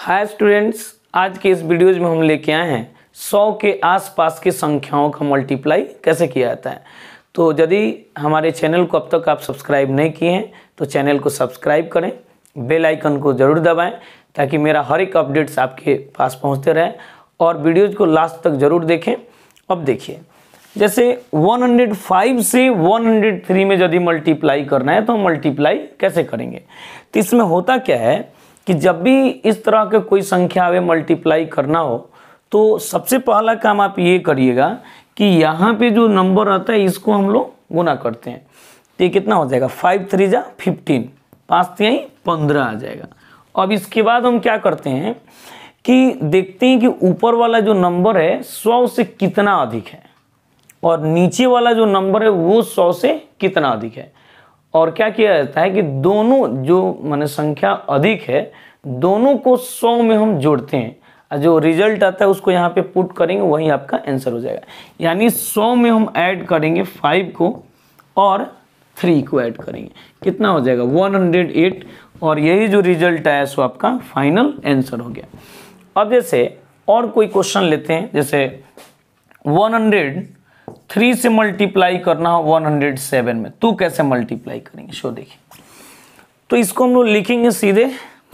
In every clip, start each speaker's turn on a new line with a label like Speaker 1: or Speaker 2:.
Speaker 1: hi students आज के इस वीडियोज में हम लेके आए हैं सौ के आसपास की संख्याओं का मल्टीप्लाई कैसे किया जाता है तो यदि हमारे चैनल को अब तक आप सब्सक्राइब नहीं किए हैं तो चैनल को सब्सक्राइब करें बेल आइकन को ज़रूर दबाएं ताकि मेरा हर एक अपडेट्स आपके पास पहुंचते रहें और वीडियोज को लास्ट तक ज़रूर देखें अब देखिए जैसे 105 से 103 में यदि मल्टीप्लाई करना है तो हम मल्टीप्लाई कैसे करेंगे तो इसमें होता क्या है कि जब भी इस तरह के कोई संख्या आवे मल्टीप्लाई करना हो तो सबसे पहला काम आप ये करिएगा कि यहाँ पे जो नंबर रहता है इसको हम लोग गुना करते हैं तो ये कितना हो जाएगा फाइव थ्री जा फिफ्टीन पाँच तिहाई पंद्रह आ जाएगा अब इसके बाद हम क्या करते हैं कि देखते हैं कि ऊपर वाला जो नंबर है सौ से कितना अधिक है और नीचे वाला जो नंबर है वो सौ से कितना अधिक है और क्या किया जाता है कि दोनों जो मैंने संख्या अधिक है दोनों को सौ में हम जोड़ते हैं जो रिजल्ट आता है उसको यहाँ पे पुट करेंगे वही आपका आंसर हो जाएगा यानी सौ में हम ऐड करेंगे फाइव को और थ्री को ऐड करेंगे कितना हो जाएगा वन हंड्रेड एट और यही जो रिजल्ट आया सो आपका फाइनल आंसर हो गया अब जैसे और कोई क्वेश्चन लेते हैं जैसे वन हंड्रेड थ्री से मल्टीप्लाई करना वन हंड्रेड सेवन में तू कैसे मल्टीप्लाई करेंगे शो देखिए तो इसको हम लोग लिखेंगे सीधे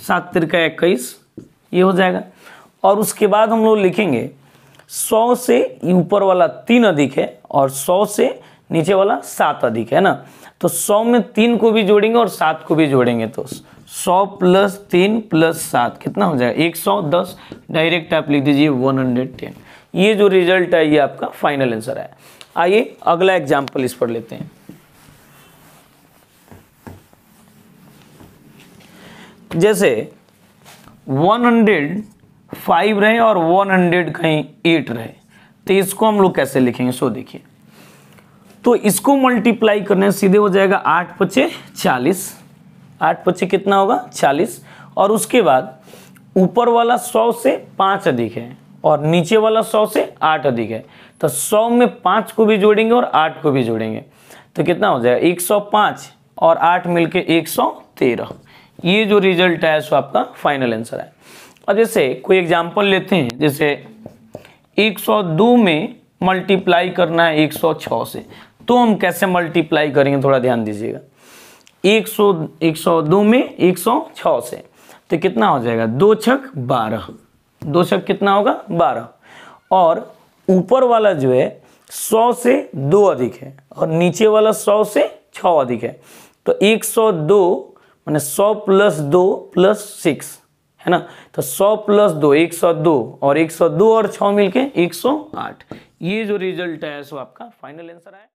Speaker 1: सात तिरका इक्कीस ये हो जाएगा और उसके बाद हम लोग लिखेंगे सौ से ऊपर वाला तीन अधिक है और सौ से नीचे वाला सात अधिक है ना तो सौ में तीन को भी जोड़ेंगे और सात को भी जोड़ेंगे तो सौ प्लस तीन प्लस सात कितना हो जाएगा एक सौ दस डायरेक्ट आप लिख दीजिए वन हंड्रेड टेन ये जो रिजल्ट है ये आपका फाइनल आंसर है आइए अगला एग्जाम्पल इस पर लेते हैं जैसे 105 रहे और 100 कहीं 8 रहे तो इसको हम लोग कैसे लिखेंगे सो देखिए तो इसको मल्टीप्लाई करने सीधे हो जाएगा आठ पचे चालीस आठ पचे कितना होगा चालीस और उसके बाद ऊपर वाला सौ से पांच अधिक है और नीचे वाला सौ से आठ अधिक है तो सौ में पाँच को भी जोड़ेंगे और आठ को भी जोड़ेंगे तो कितना हो जाएगा एक सौ पाँच और आठ मिलके एक सौ तेरह ये जो रिजल्ट है सो आपका फाइनल आंसर है और जैसे कोई एग्जाम्पल लेते हैं जैसे एक सौ दो में मल्टीप्लाई करना है एक सौ छः से तो हम कैसे मल्टीप्लाई करेंगे थोड़ा ध्यान दीजिएगा एक सौ एक सौ दो में एक सौ छः से तो कितना हो जाएगा दो छक बारह दो शक कितना होगा बारह और ऊपर वाला जो है सौ से दो अधिक है और नीचे वाला सौ से छ अधिक है तो एक सौ दो मैंने सौ प्लस दो प्लस सिक्स है ना तो सौ प्लस दो एक सौ दो और एक सौ दो और छ मिलके एक सौ आठ ये जो रिजल्ट है सो आपका फाइनल आंसर आया